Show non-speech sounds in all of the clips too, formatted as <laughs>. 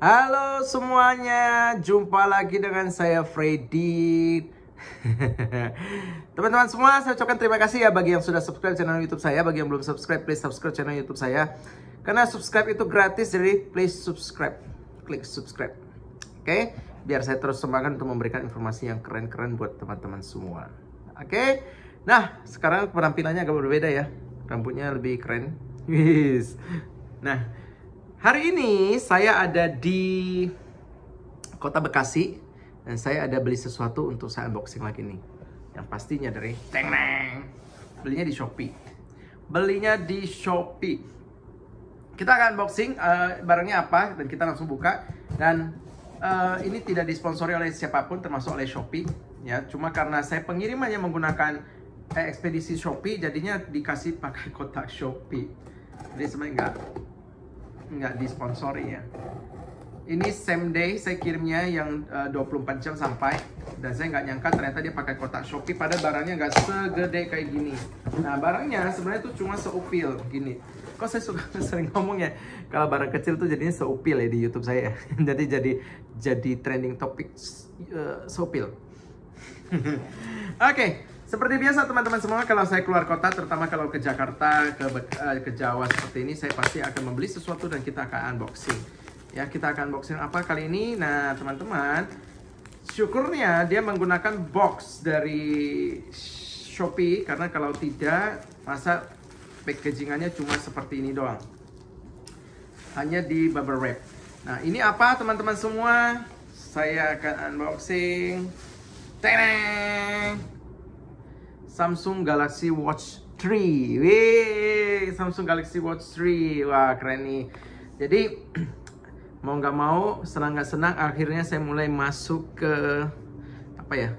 Halo semuanya, jumpa lagi dengan saya Freddy. <laughs> Teman-teman semua, saya ucapkan terima kasih ya bagi yang sudah subscribe channel YouTube saya, bagi yang belum subscribe please subscribe channel YouTube saya. Karena subscribe itu gratis jadi please subscribe. Klik subscribe. Oke, okay? biar saya terus semangat untuk memberikan informasi yang keren-keren buat teman-teman semua. Oke. Okay? Nah, sekarang penampilannya agak berbeda ya. Rambutnya lebih keren. <laughs> Nah, Hari ini saya ada di kota Bekasi dan saya ada beli sesuatu untuk saya unboxing lagi nih. Yang pastinya dari Teng Neng. Belinya di Shopee. Belinya di Shopee. Kita akan unboxing uh, barangnya apa dan kita langsung buka dan uh, ini tidak disponsori oleh siapapun termasuk oleh Shopee ya. Cuma karena saya pengirimannya menggunakan eh, ekspedisi Shopee jadinya dikasih pakai kotak Shopee. Jadi sebenarnya enggak nggak disponsori ya ini same day saya kirimnya yang eh, uh, 24 jam sampai dan saya nggak nyangka ternyata dia pakai kotak Shopee pada barangnya nggak segede kayak gini nah barangnya sebenarnya tuh cuma seupil gini kok saya suka <laughs> sering ngomong ya kalau barang kecil tuh jadinya seupil ya di YouTube saya ya. <laughs> jadi jadi jadi trending topik uh, eh, seupil <laughs> oke okay. Seperti biasa teman-teman semua kalau saya keluar kota terutama kalau ke Jakarta ke eh, ke Jawa seperti ini saya pasti akan membeli sesuatu dan kita akan unboxing. Ya, kita akan unboxing apa kali ini? Nah, teman-teman, syukurnya dia menggunakan box dari Shopee karena kalau tidak masa packagingannya cuma seperti ini doang. Hanya di bubble wrap. Nah, ini apa teman-teman semua? Saya akan unboxing. Tereng! Samsung Galaxy Watch 3 Wih, Samsung Galaxy Watch 3 Wah keren nih Jadi <clears throat> mau nggak mau senang nggak senang akhirnya saya mulai masuk ke apa ya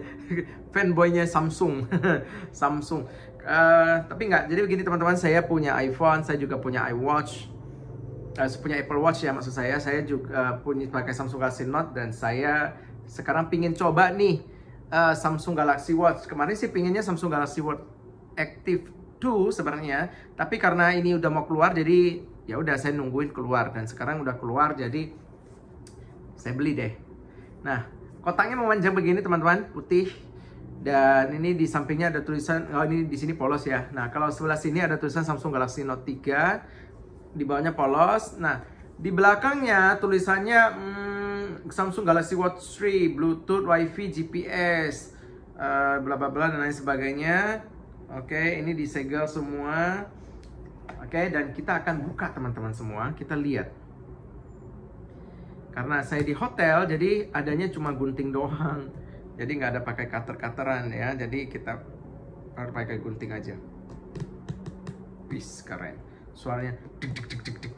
<laughs> fanboynya Samsung <laughs> Samsung uh, tapi nggak jadi begini teman-teman saya punya iPhone saya juga punya iWatch uh, punya Apple Watch ya maksud saya saya juga uh, punya pakai Samsung Galaxy Note dan saya sekarang pingin coba nih Eh, Samsung Galaxy Watch. Kemarin sih pinginnya Samsung Galaxy Watch Active 2 sebenarnya, tapi karena ini udah mau keluar jadi ya udah saya nungguin keluar dan sekarang udah keluar jadi saya beli deh. Nah, kotaknya memanjang begini teman-teman, putih dan ini di sampingnya ada tulisan oh ini di sini polos ya. Nah, kalau sebelah sini ada tulisan Samsung Galaxy Note 3 di bawahnya polos. Nah, di belakangnya tulisannya hmm, Samsung Galaxy Watch 3, Bluetooth, WiFi, GPS, uh, eh, bla bla dan lain sebagainya. Oke, okay, ini disegel semua. Oke, okay, dan kita akan buka teman-teman semua. Kita lihat. Karena saya di hotel, jadi adanya cuma gunting doang. Jadi nggak ada pakai cutter-cutteran ya. Jadi kita pakai gunting aja. Peace, keren. Suaranya dik dik dik dik dik.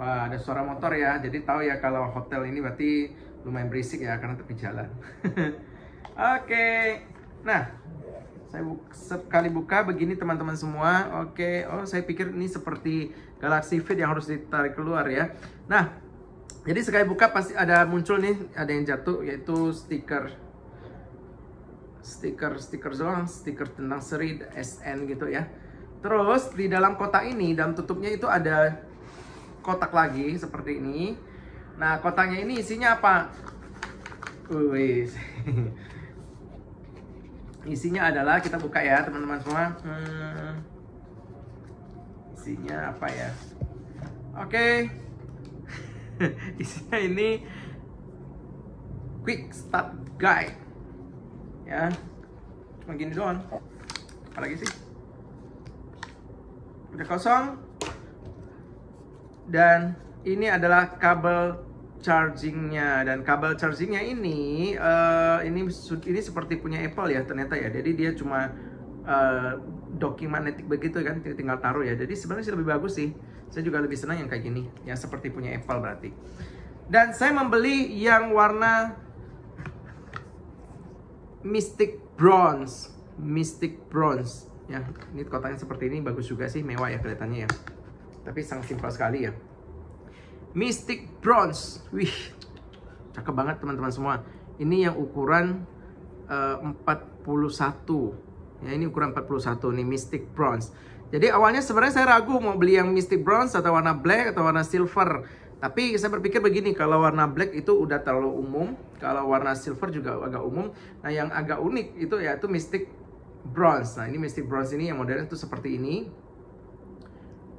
Wah, ada suara motor ya. Jadi tahu ya kalau hotel ini berarti lumayan berisik ya karena tepi jalan. <laughs> Oke. Okay. Nah, saya bu sekali buka begini teman-teman semua. Oke. Okay. Oh, saya pikir ini seperti Galaxy Fit yang harus ditarik keluar ya. Nah, jadi sekali buka pasti ada muncul nih ada yang jatuh yaitu stiker stiker stiker doang stiker tentang seri SN gitu ya terus di dalam kotak ini dalam tutupnya itu ada kotak lagi seperti ini. Nah, kotaknya ini isinya apa? Wih. <laughs> Isinya adalah kita buka ya, teman-teman semua. Hmm. Isinya apa ya? Oke. Okay. <laughs> isinya ini quick start guide. Ya. Cuma gini doang. Apalagi sih? Udah kosong dan ini adalah kabel chargingnya dan kabel chargingnya ini uh, ini ini seperti punya Apple ya ternyata ya jadi dia cuma uh, eh, docking magnetic begitu kan tinggal taruh ya jadi sebenarnya sih lebih bagus sih saya juga lebih senang yang kayak gini yang seperti punya Apple berarti dan saya membeli yang warna Mystic Bronze Mystic Bronze ya ini kotaknya seperti ini bagus juga sih mewah ya kelihatannya ya tapi sangat simpel sekali ya. Mystic Bronze. Wih, cakep banget teman-teman semua. Ini yang ukuran eh, uh, 41. Ya, ini ukuran 41 nih Mystic Bronze. Jadi awalnya sebenarnya saya ragu mau beli yang Mystic Bronze atau warna black atau warna silver. Tapi saya berpikir begini, kalau warna black itu udah terlalu umum, kalau warna silver juga agak umum. Nah, yang agak unik itu ya itu Mystic Bronze. Nah, ini Mystic Bronze ini yang modern itu seperti ini.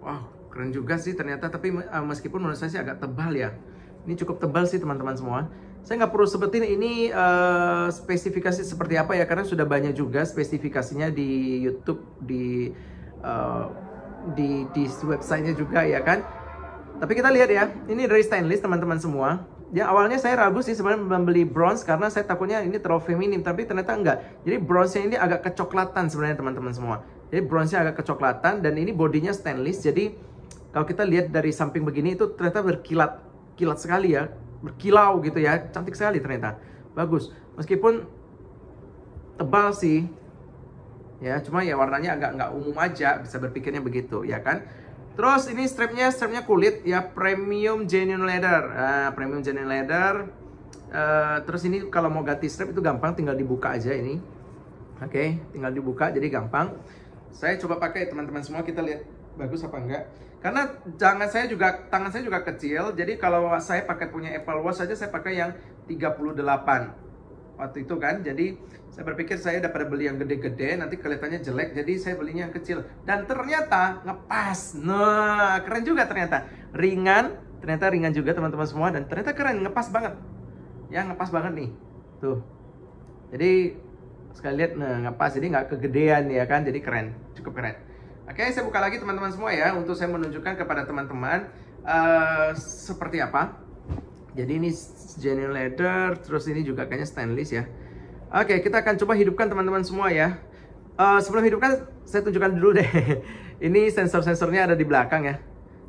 Wow, keren juga sih ternyata tapi uh, meskipun menurut saya sih agak tebal ya ini cukup tebal sih teman-teman semua saya nggak perlu sebutin ini uh, spesifikasi seperti apa ya karena sudah banyak juga spesifikasinya di YouTube di uh, di di websitenya juga ya kan tapi kita lihat ya ini dari stainless teman-teman semua ya awalnya saya ragu sih sebenarnya membeli bronze karena saya takutnya ini terlalu feminim tapi ternyata enggak jadi bronze ini agak kecoklatan sebenarnya teman-teman semua jadi bronze agak kecoklatan dan ini bodinya stainless jadi kalau kita lihat dari samping begini itu ternyata berkilat, kilat sekali ya, berkilau gitu ya, cantik sekali ternyata. Bagus. Meskipun tebal sih, ya cuma ya warnanya agak nggak umum aja, bisa berpikirnya begitu ya kan. Terus ini strapnya, strapnya kulit ya premium genuine leather, nah, premium genuine leather. Uh, terus ini kalau mau ganti strap itu gampang, tinggal dibuka aja ini. Oke, okay, tinggal dibuka jadi gampang. Saya coba pakai teman-teman semua kita lihat bagus apa enggak karena jangan saya juga tangan saya juga kecil jadi kalau saya pakai punya Apple Watch saja saya pakai yang 38 waktu itu kan jadi saya berpikir saya daripada beli yang gede-gede nanti kelihatannya jelek jadi saya belinya yang kecil dan ternyata ngepas nah keren juga ternyata ringan ternyata ringan juga teman-teman semua dan ternyata keren ngepas banget ya ngepas banget nih tuh jadi sekali lihat nah, ngepas jadi nggak kegedean ya kan jadi keren cukup keren Oke, saya buka lagi teman-teman semua ya untuk saya menunjukkan kepada teman-teman uh, seperti apa. Jadi ini genuine leather, terus ini juga kayaknya stainless ya. Oke, kita akan coba hidupkan teman-teman semua ya. Uh, sebelum hidupkan, saya tunjukkan dulu deh. <laughs> ini sensor-sensornya ada di belakang ya.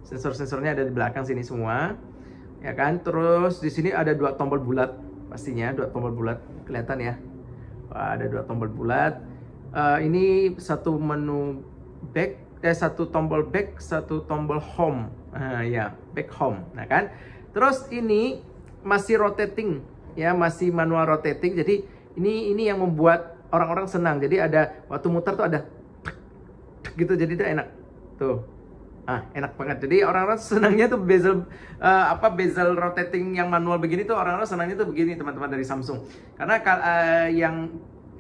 Sensor-sensornya ada di belakang sini semua. Ya kan? Terus di sini ada dua tombol bulat pastinya, dua tombol bulat kelihatan ya. Wah, ada dua tombol bulat. Uh, ini satu menu back eh, satu tombol back satu tombol home uh, ya back home nah kan terus ini masih rotating ya masih manual rotating jadi ini ini yang membuat orang-orang senang jadi ada waktu muter tuh ada tuk, gitu jadi itu enak tuh ah enak banget jadi orang-orang senangnya tuh bezel uh, apa bezel rotating yang manual begini tuh orang-orang senangnya tuh begini teman-teman dari Samsung karena uh, yang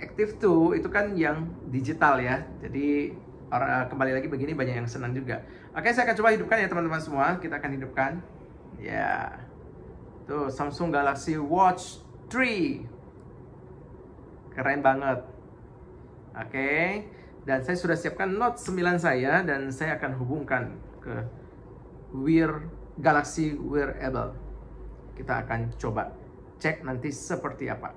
Active tuh itu kan yang digital ya jadi Eh, kembali lagi begini banyak yang senang juga. Oke, saya akan coba hidupkan ya teman-teman semua. Kita akan hidupkan. Ya. Yeah. Tuh, Samsung Galaxy Watch 3. Keren banget. Oke. Dan saya sudah siapkan Note 9 saya dan saya akan hubungkan ke Wear Galaxy Wearable. Kita akan coba cek nanti seperti apa.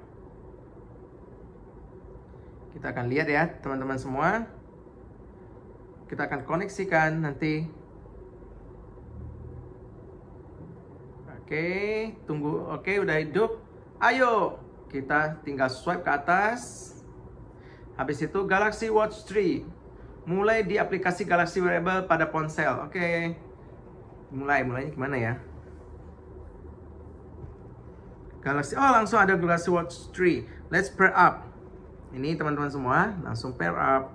Kita akan lihat ya, teman-teman semua kita akan koneksikan nanti oke tunggu oke udah hidup ayo kita tinggal swipe ke atas habis itu Galaxy Watch 3 mulai di aplikasi Galaxy Wearable pada ponsel oke okay. mulai mulainya gimana ya Galaxy oh langsung ada Galaxy Watch 3 let's pair up ini teman-teman semua langsung pair up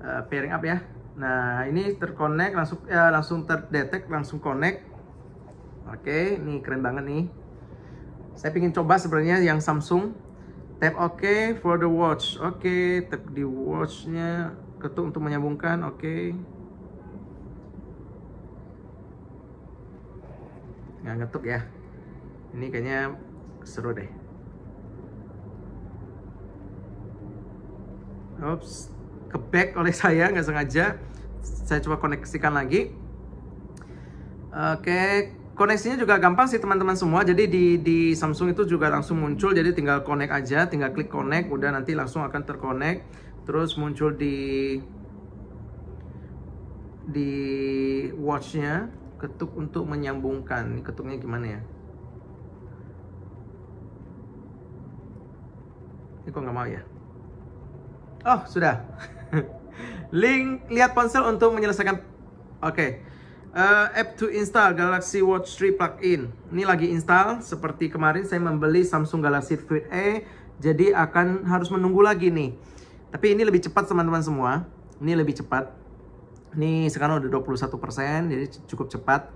Eh, pairing up ya nah ini terkonek langsung ya, langsung terdetek langsung connect oke okay, ini keren banget nih saya ingin coba sebenarnya yang Samsung tap Oke for the watch oke okay, tap di watchnya ketuk untuk menyambungkan oke okay. nggak ngetuk ya ini kayaknya seru deh Oops ke oleh saya nggak sengaja saya coba koneksikan lagi oke koneksinya juga gampang sih teman-teman semua jadi di, di Samsung itu juga langsung muncul jadi tinggal connect aja tinggal klik connect udah nanti langsung akan terkonek terus muncul di di watchnya ketuk untuk menyambungkan ketuknya gimana ya ini kok nggak mau ya oh sudah <laughs> Link lihat ponsel untuk menyelesaikan. Oke. Okay. Uh, eh, app to install Galaxy Watch 3 plug-in. Ini lagi install. Seperti kemarin saya membeli Samsung Galaxy Fit A, jadi akan harus menunggu lagi nih. Tapi ini lebih cepat teman-teman semua. Ini lebih cepat. Ini sekarang udah 21%, jadi cukup cepat.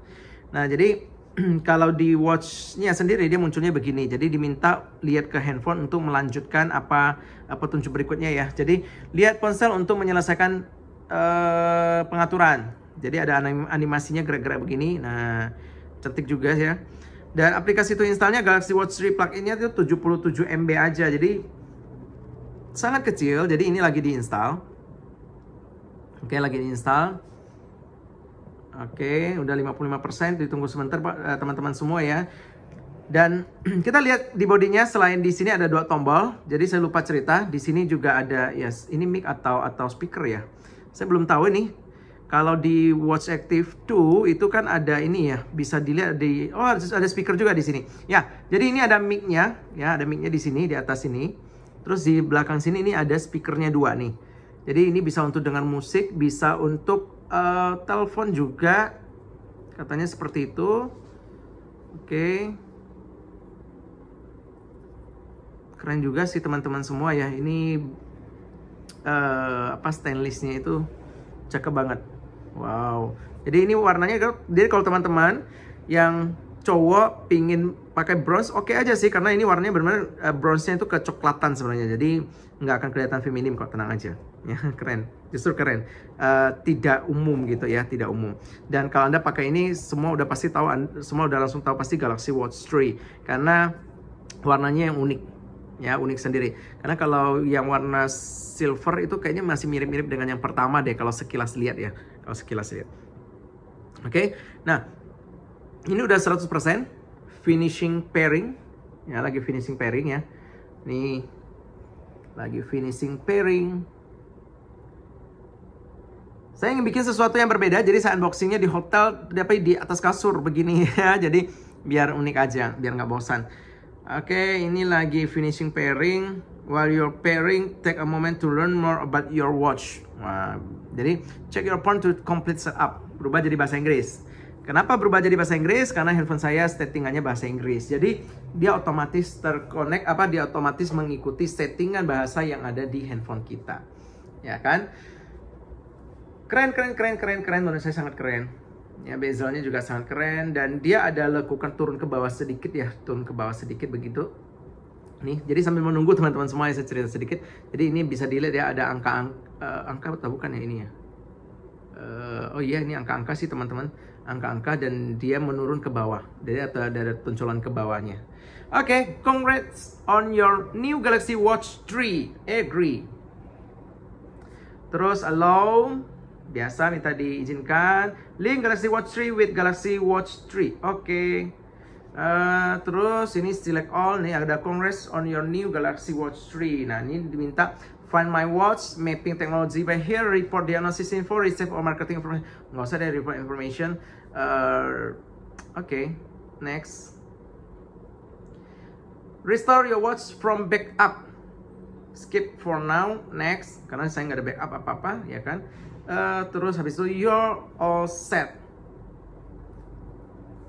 Nah, jadi <clears throat> kalau di watchnya sendiri dia munculnya begini jadi diminta lihat ke handphone untuk melanjutkan apa, apa eh, petunjuk berikutnya ya jadi lihat ponsel untuk menyelesaikan uh, pengaturan jadi ada anim animasinya gerak-gerak begini nah cantik juga ya dan aplikasi itu installnya Galaxy Watch 3 plug-innya itu 77 MB aja jadi sangat kecil jadi ini lagi diinstal oke lagi diinstal Oke, udah 55%, ditunggu sebentar Pak eh, teman-teman semua ya. Dan <clears throat> kita lihat di bodinya selain di sini ada dua tombol. Jadi saya lupa cerita, di sini juga ada yes, ini mic atau atau speaker ya. Saya belum tahu nih. Kalau di Watch Active 2 itu kan ada ini ya, bisa dilihat di oh ada speaker juga di sini. Ya, jadi ini ada mic-nya ya, ada mic-nya di sini di atas ini. Terus di belakang sini ini ada speakernya dua nih. Jadi ini bisa untuk dengan musik, bisa untuk uh, telepon juga katanya seperti itu oke okay. keren juga sih teman-teman semua ya ini uh, apa stainlessnya itu cakep banget wow jadi ini warnanya jadi kalau teman-teman yang cowok pingin pakai bronze oke okay aja sih karena ini warnanya benar-benar uh, eh, bronze-nya itu kecoklatan sebenarnya jadi nggak akan kelihatan feminim kok tenang aja <laughs> ya keren justru keren uh, tidak umum gitu ya tidak umum dan kalau anda pakai ini semua udah pasti tahu semua udah langsung tahu pasti Galaxy Watch 3 karena warnanya yang unik ya unik sendiri karena kalau yang warna silver itu kayaknya masih mirip-mirip dengan yang pertama deh kalau sekilas lihat ya kalau sekilas lihat oke okay? nah ini udah 100% finishing pairing ya lagi finishing pairing ya nih lagi finishing pairing saya ingin bikin sesuatu yang berbeda, jadi saya unboxingnya di hotel, tapi di atas kasur begini <laughs> ya. Jadi biar unik aja, biar nggak bosan. Oke, ini lagi finishing pairing. While you're pairing, take a moment to learn more about your watch. Wah, jadi check your phone to complete setup. Berubah jadi bahasa Inggris. Kenapa berubah jadi bahasa Inggris? Karena handphone saya settingannya bahasa Inggris. Jadi dia otomatis terkonek apa dia otomatis mengikuti settingan bahasa yang ada di handphone kita. Ya kan? keren keren keren keren keren menurut saya sangat keren ya bezelnya juga sangat keren dan dia ada lekukan turun ke bawah sedikit ya turun ke bawah sedikit begitu nih jadi sambil menunggu teman-teman semua saya cerita sedikit jadi ini bisa dilihat ya ada angka ang, uh, angka atau bukan ya ini ya uh, oh iya ini angka-angka sih teman-teman angka-angka dan dia menurun ke bawah jadi ada ada tonjolan ke bawahnya oke okay, congrats on your new Galaxy Watch 3 agree terus allow biasa minta diizinkan link Galaxy Watch 3 with Galaxy Watch 3 oke okay. uh, eh, terus ini select all nih ada congress on your new Galaxy Watch 3 nah ini diminta find my watch mapping technology by here report diagnosis info receive or marketing information nggak usah deh report information uh, oke okay. next restore your watch from backup skip for now next karena saya nggak ada backup apa-apa ya kan Eh, terus habis itu you're all set.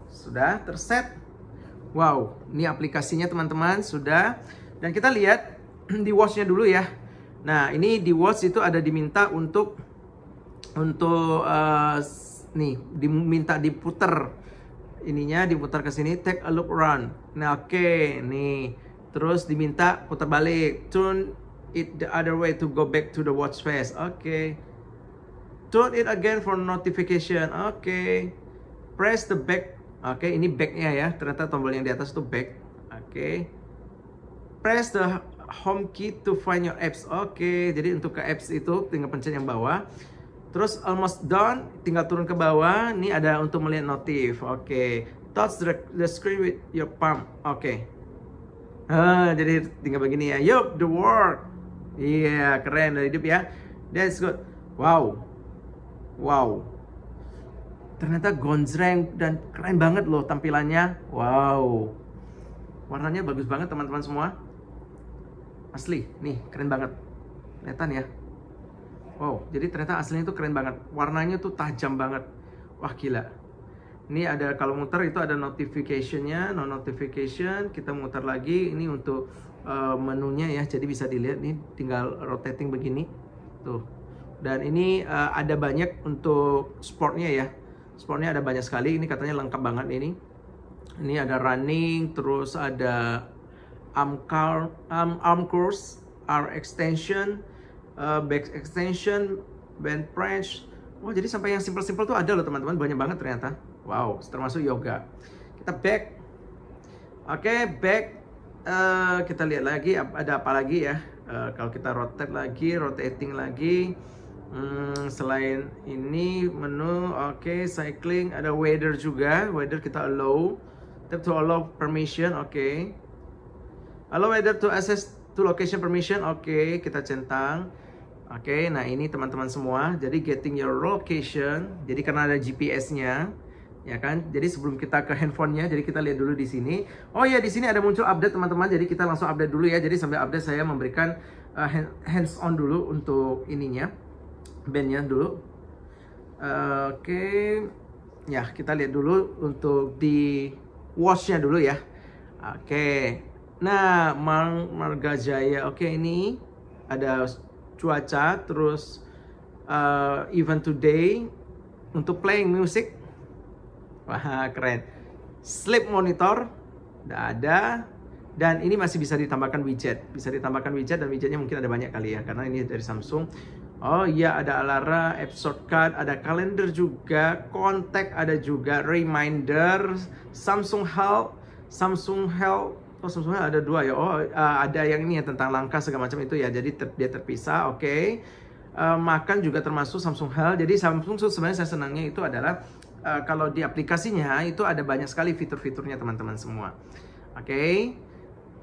Sudah terset. Wow, ini aplikasinya teman-teman sudah. Dan kita lihat <clears throat> di watchnya dulu ya. Nah, ini di watch itu ada diminta untuk untuk uh, nih diminta diputer ininya diputar ke sini take a look around. Nah, oke okay, nih. Terus diminta putar balik turn it the other way to go back to the watch face. Oke. Okay. Turn it again for notification. Oke. Okay. Press the back. Oke, okay, ini backnya ya. Ternyata tombol yang di atas itu back. Oke. Okay. Press the home key to find your apps. Oke, okay, jadi untuk ke apps itu tinggal pencet yang bawah. Terus almost done, tinggal turun ke bawah. Ini ada untuk melihat notif. Oke. Okay. Touch the, the screen with your palm. Oke. Okay. Ah, jadi tinggal begini ya. Yup, the work. Iya, yeah, keren dari hidup ya. That's good. Wow, Wow. Ternyata gonzreng dan keren banget loh tampilannya. Wow. Warnanya bagus banget teman-teman semua. Asli, nih keren banget. Kelihatan ya. Wow, jadi ternyata aslinya itu keren banget. Warnanya tuh tajam banget. Wah gila. Ini ada kalau muter itu ada notificationnya, no notification. Kita muter lagi. Ini untuk uh, menunya ya. Jadi bisa dilihat nih, tinggal rotating begini. Tuh, dan ini uh, ada banyak untuk sportnya ya sportnya ada banyak sekali ini katanya lengkap banget ini ini ada running terus ada arm curl arm, arm curls arm extension uh, back extension band press wah jadi sampai yang simple-simple tuh ada loh teman-teman banyak banget ternyata wow termasuk yoga kita back oke okay, back uh, kita lihat lagi ada apa lagi ya uh, kalau kita rotate lagi rotating lagi Hmm, selain ini menu oke okay, cycling ada weather juga weather kita allow tap to allow permission oke okay. allow weather to access to location permission oke okay, kita centang oke okay, nah ini teman-teman semua jadi getting your location jadi karena ada GPS-nya ya kan jadi sebelum kita ke handphonenya jadi kita lihat dulu di sini oh ya di sini ada muncul update teman-teman jadi kita langsung update dulu ya jadi sambil update saya memberikan uh, hands on dulu untuk ininya bandnya dulu eh, oke okay. ya kita lihat dulu untuk di washnya dulu ya oke okay. nah Mar Marga Jaya oke okay, ini ada cuaca terus uh, event today untuk playing music wah keren sleep monitor udah ada dan ini masih bisa ditambahkan widget bisa ditambahkan widget dan widgetnya mungkin ada banyak kali ya karena ini dari Samsung Oh iya ada alara, episode card, ada kalender juga, kontak ada juga, reminder, Samsung Health, Samsung Health Oh Samsung Health ada dua ya. Oh eh, ada yang ini ya tentang langkah segala macam itu ya. Jadi ter, dia terpisah, oke. Okay. Uh, eh, makan juga termasuk Samsung Health. Jadi Samsung sebenarnya saya senangnya itu adalah uh, kalau di aplikasinya itu ada banyak sekali fitur-fiturnya teman-teman semua. Oke. Okay.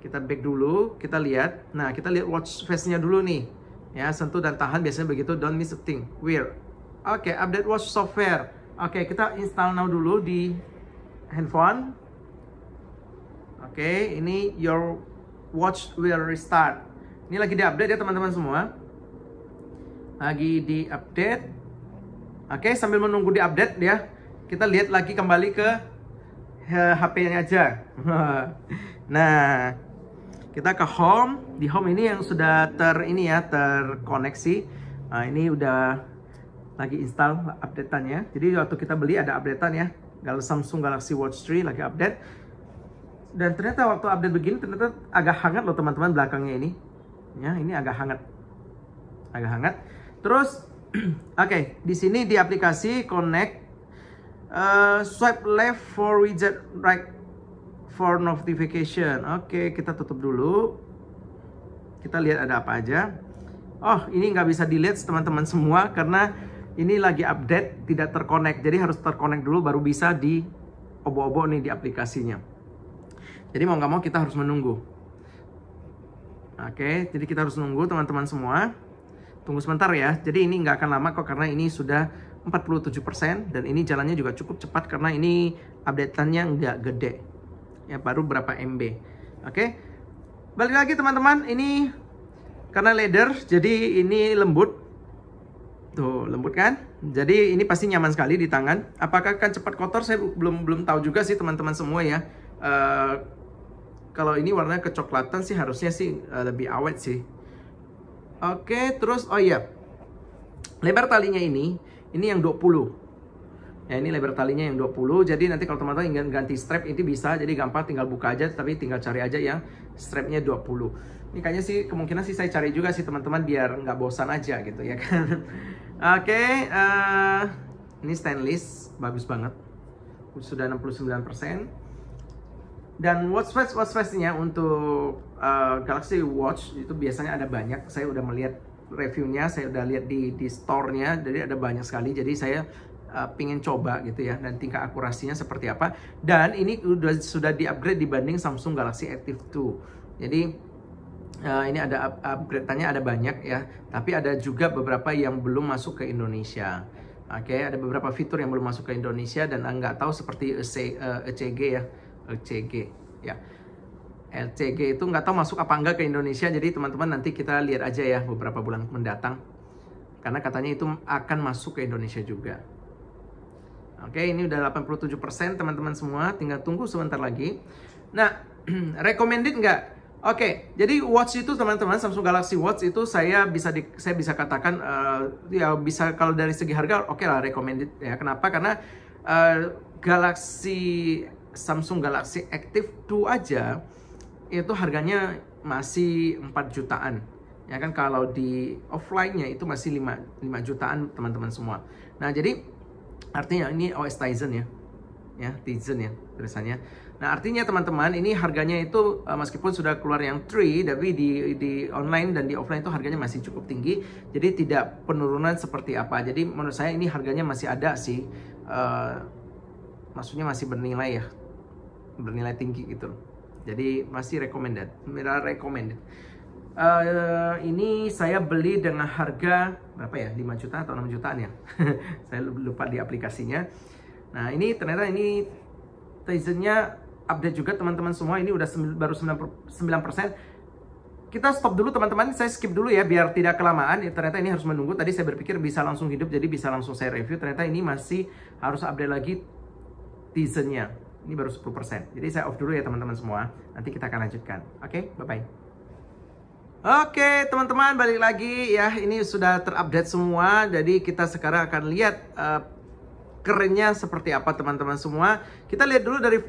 Kita back dulu, kita lihat. Nah, kita lihat watch face-nya dulu nih. Ya, sentuh dan tahan biasanya begitu. Don't miss a thing. weird Oke, okay, update watch software. Oke, okay, kita install now dulu di handphone. Oke, okay, ini your watch will restart. Ini lagi di-update ya teman-teman semua. Lagi di-update. Oke, okay, sambil menunggu di-update ya, kita lihat lagi kembali ke HP-nya eh, aja. <laughs> nah, kita ke home. Di home ini yang sudah ter ini ya terkoneksi. Nah, ini udah lagi install updateannya. Jadi waktu kita beli ada updatean ya. Galaxy Samsung Galaxy Watch 3 lagi update. Dan ternyata waktu update begini ternyata agak hangat loh teman-teman belakangnya ini. Ya, ini agak hangat. Agak hangat. Terus <clears throat> oke, okay, di sini di aplikasi connect uh, swipe left for widget right for notification. Oke, kita tutup dulu. Kita lihat ada apa aja. Oh, ini nggak bisa dilihat teman-teman semua karena ini lagi update, tidak terkonek. Jadi harus terkonek dulu baru bisa di obo-obo nih di aplikasinya. Jadi mau nggak mau kita harus menunggu. Oke, jadi kita harus nunggu teman-teman semua. Tunggu sebentar ya. Jadi ini nggak akan lama kok karena ini sudah 47% dan ini jalannya juga cukup cepat karena ini update updateannya nggak gede ya baru berapa MB oke okay? balik lagi teman-teman ini karena leather jadi ini lembut tuh lembut kan jadi ini pasti nyaman sekali di tangan apakah akan cepat kotor saya belum belum tahu juga sih teman-teman semua ya uh, kalau ini warna kecoklatan sih harusnya sih uh, lebih awet sih oke okay, terus oh iya lebar talinya ini ini yang 20 ya ini lebar talinya yang 20 jadi nanti kalau teman-teman ingin ganti strap itu bisa jadi gampang tinggal buka aja tapi tinggal cari aja yang strapnya 20 ini kayaknya sih kemungkinan sih saya cari juga sih teman-teman biar nggak bosan aja gitu ya kan <laughs> oke okay, uh, eh, ini stainless bagus banget sudah 69% dan watch face watch face nya untuk uh, Galaxy Watch itu biasanya ada banyak saya udah melihat reviewnya saya udah lihat di di store-nya jadi ada banyak sekali jadi saya uh, pingin coba gitu ya dan tingkat akurasinya seperti apa dan ini sudah sudah upgrade dibanding Samsung Galaxy Active 2 jadi uh, ini ada up upgrade tanya ada banyak ya tapi ada juga beberapa yang belum masuk ke Indonesia Oke, okay, ada beberapa fitur yang belum masuk ke Indonesia dan nggak tahu seperti EC, uh, eh, ECG ya, ECG ya. LCG itu nggak tahu masuk apa enggak ke Indonesia, jadi teman-teman nanti kita lihat aja ya beberapa bulan mendatang. Karena katanya itu akan masuk ke Indonesia juga. Oke, ini udah 87% teman-teman semua, tinggal tunggu sebentar lagi. Nah, <clears throat> recommended nggak? Oke, jadi watch itu teman-teman Samsung Galaxy Watch itu saya bisa di, saya bisa katakan uh, ya bisa kalau dari segi harga oke okay lah recommended ya. Kenapa? Karena uh, Galaxy Samsung Galaxy Active 2 aja itu harganya masih 4 jutaan ya kan kalau di offline-nya itu masih 5, 5 jutaan teman-teman semua. Nah, jadi Artinya ini OS Tizen ya. Ya, Tizen ya tulisannya. Nah, artinya teman-teman, ini harganya itu eh, meskipun sudah keluar yang 3 tapi di di online dan di offline itu harganya masih cukup tinggi. Jadi tidak penurunan seperti apa. Jadi menurut saya ini harganya masih ada sih uh, maksudnya masih bernilai ya. Bernilai tinggi gitu. Jadi masih recommended. Mira recommended. Eh, ini saya beli dengan harga berapa ya 5 juta atau 6 jutaan ya <laughs> saya lupa di aplikasinya nah ini ternyata ini Tizennya update juga teman-teman semua ini udah baru 9%, persen. kita stop dulu teman-teman saya skip dulu ya biar tidak kelamaan ya, ternyata ini harus menunggu tadi saya berpikir bisa langsung hidup jadi bisa langsung saya review ternyata ini masih harus update lagi Tizennya ini baru 10% jadi saya off dulu ya teman-teman semua nanti kita akan lanjutkan oke okay? bye-bye Oke teman-teman balik lagi ya ini sudah terupdate semua jadi kita sekarang akan lihat uh, kerennya seperti apa teman-teman semua kita lihat dulu dari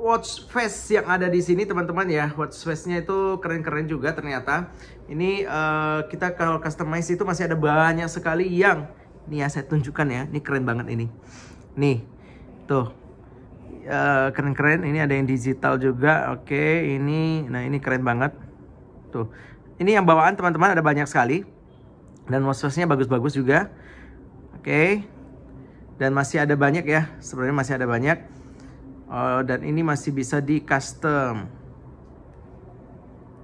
watch face yang ada di sini teman-teman ya watch face nya itu keren-keren juga ternyata ini uh, kita kalau customize itu masih ada banyak sekali yang nih ya saya tunjukkan ya ini keren banget ini nih tuh eh, keren-keren uh, ini ada yang digital juga oke ini nah ini keren banget tuh ini yang bawaan teman-teman ada banyak sekali dan was bagus-bagus juga oke okay. dan masih ada banyak ya sebenarnya masih ada banyak uh, dan ini masih bisa di custom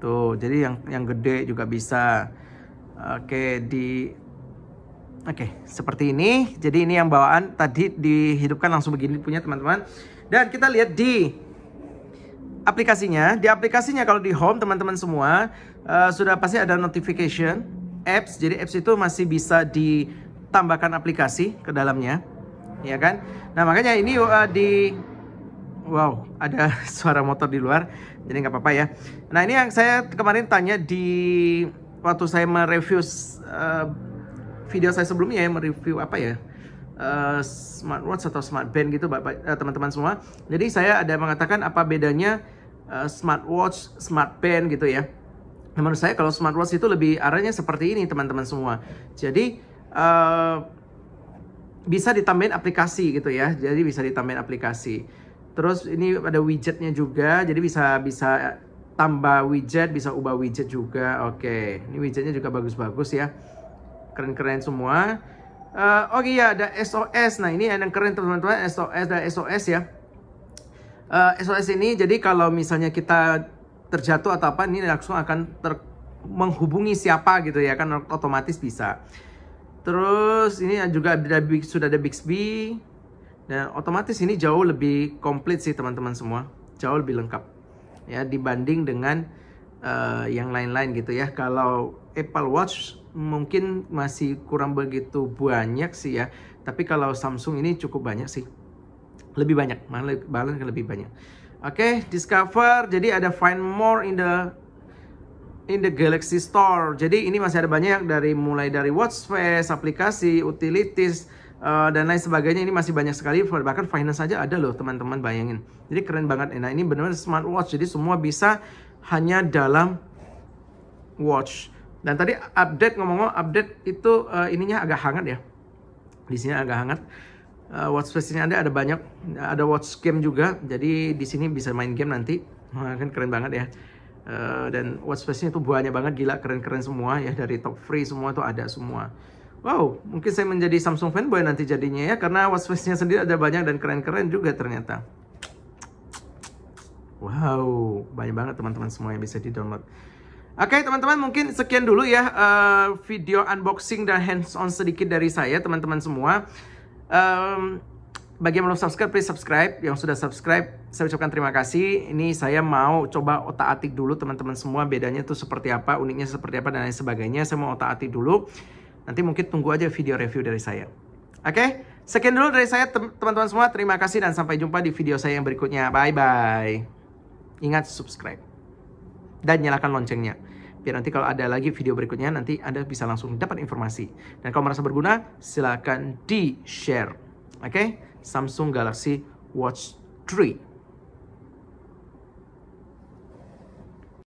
tuh jadi yang yang gede juga bisa oke okay, di oke okay, seperti ini jadi ini yang bawaan tadi dihidupkan langsung begini punya teman-teman dan kita lihat di aplikasinya. Di aplikasinya kalau di home teman-teman semua uh, sudah pasti ada notification apps. Jadi apps itu masih bisa ditambahkan aplikasi ke dalamnya. Ya kan? Nah, makanya ini uh, di Wow, ada <laughs> suara motor di luar, jadi nggak apa-apa ya. Nah ini yang saya kemarin tanya di waktu saya mereview uh, video saya sebelumnya ya mereview apa ya Eh, smartwatch atau smartband gitu bapak eh, teman-teman semua. Jadi saya ada mengatakan apa bedanya uh, eh, smartwatch, smartband gitu ya. Nah, menurut saya kalau smartwatch itu lebih arahnya seperti ini teman-teman semua. Jadi uh, bisa ditambahin aplikasi gitu ya. Jadi bisa ditambahin aplikasi. Terus ini ada widgetnya juga. Jadi bisa bisa tambah widget, bisa ubah widget juga. Oke, ini widgetnya juga bagus-bagus ya. Keren-keren semua. Uh, eh, Oke oh okay, ya ada SOS. Nah ini yang keren teman-teman SOS dan SOS ya. Uh, eh, SOS ini jadi kalau misalnya kita terjatuh atau apa ini langsung akan ter menghubungi siapa gitu ya kan otomatis bisa. Terus ini juga ada sudah ada Bixby dan otomatis ini jauh lebih komplit sih teman-teman semua jauh lebih lengkap ya dibanding dengan uh, yang lain-lain gitu ya kalau Apple Watch mungkin masih kurang begitu banyak sih ya. Tapi kalau Samsung ini cukup banyak sih. Lebih banyak, balon lebih banyak. Oke, okay, discover. Jadi ada find more in the in the Galaxy Store. Jadi ini masih ada banyak dari mulai dari watch face aplikasi, utilities, uh, dan lain sebagainya ini masih banyak sekali bahkan finance saja ada loh teman-teman bayangin jadi keren banget enak ini benar-benar smartwatch jadi semua bisa hanya dalam watch dan nah, tadi update ngomong-ngomong update itu uh, ininya agak hangat ya. Di sini agak hangat. Uh, watch face-nya ada ada banyak, ada watch game juga. Jadi di sini bisa main game nanti. Nah, kan keren banget ya. Uh, dan watch face itu banyak banget gila keren-keren semua ya dari top free semua itu ada semua. Wow, mungkin saya menjadi Samsung fanboy nanti jadinya ya karena watch face sendiri ada banyak dan keren-keren juga ternyata. Wow, banyak banget teman-teman semua yang bisa di-download. Oke okay, teman-teman mungkin sekian dulu ya uh, video unboxing dan hands on sedikit dari saya teman-teman semua. Um, bagi yang belum subscribe please subscribe. Yang sudah subscribe saya ucapkan terima kasih. Ini saya mau coba otak-atik dulu teman-teman semua bedanya itu seperti apa, uniknya seperti apa dan lain sebagainya. Saya mau otak-atik dulu. Nanti mungkin tunggu aja video review dari saya. Oke, okay? sekian dulu dari saya teman-teman semua. Terima kasih dan sampai jumpa di video saya yang berikutnya. Bye bye. Ingat subscribe dan nyalakan loncengnya. Biar nanti kalau ada lagi video berikutnya nanti Anda bisa langsung dapat informasi. Dan kalau merasa berguna, silakan di-share. Oke, okay? Samsung Galaxy Watch 3.